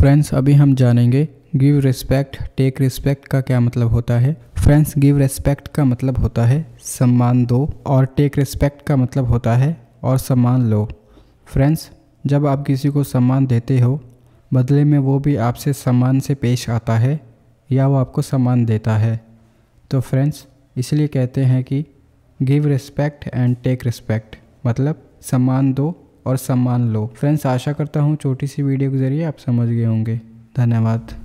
friends अभी हम जानेंगे गिव रिस्पेक्ट टेक रिस्पेक्ट का क्या मतलब होता है फ्रेंड्स गिव रिस्पेक्ट का मतलब होता है सम्मान दो और टेक रिस्पेक्ट का मतलब होता है और सम्मान लो फ्रेंड्स जब आप किसी को सम्मान देते हो बदले में वो भी आपसे सम्मान से पेश आता है या वो आपको सम्मान देता है तो फ्रेंड्स इसलिए कहते हैं कि give respect and take respect मतलब सम्मान दो और सम्मान लो फ्रेंड्स आशा करता हूँ छोटी सी वीडियो के ज़रिए आप समझ गए होंगे धन्यवाद